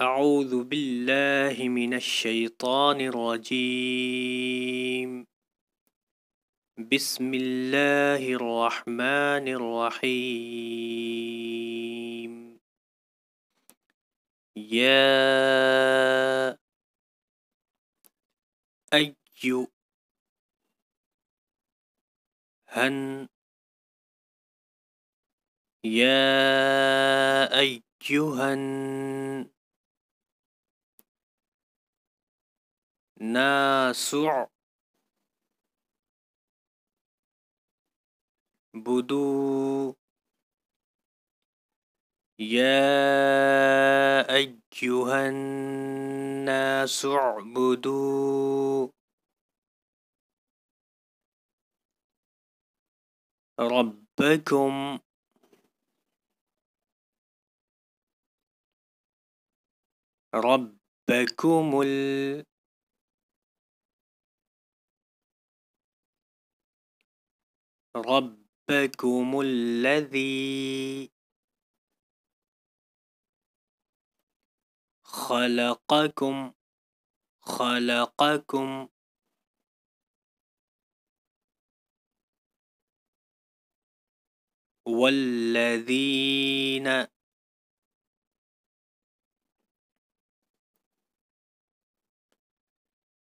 أعوذ بالله من الشيطان الرجيم بسم الله الرحمن الرحيم يا أيُّ هن يا أيها الناس ناسع بدو يا أيها الناس اعبدوا ربكم ربكم ال ربكم الذي خلقكم خلقكم والذين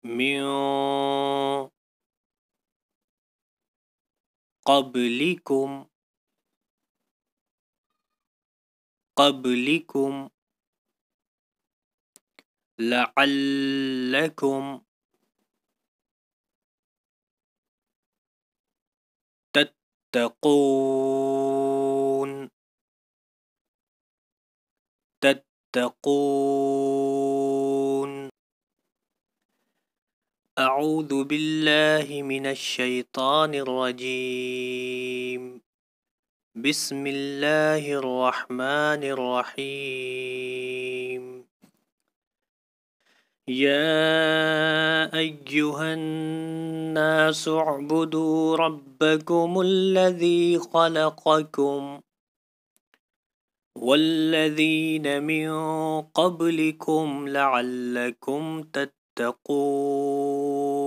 من قبلكم قبلكم لعلكم تتقون تتقون أعوذ بالله من الشيطان الرجيم بسم الله الرحمن الرحيم يا أيها الناس اعبدوا ربكم الذي خلقكم والذين من قبلكم لعلكم تتقون تتقون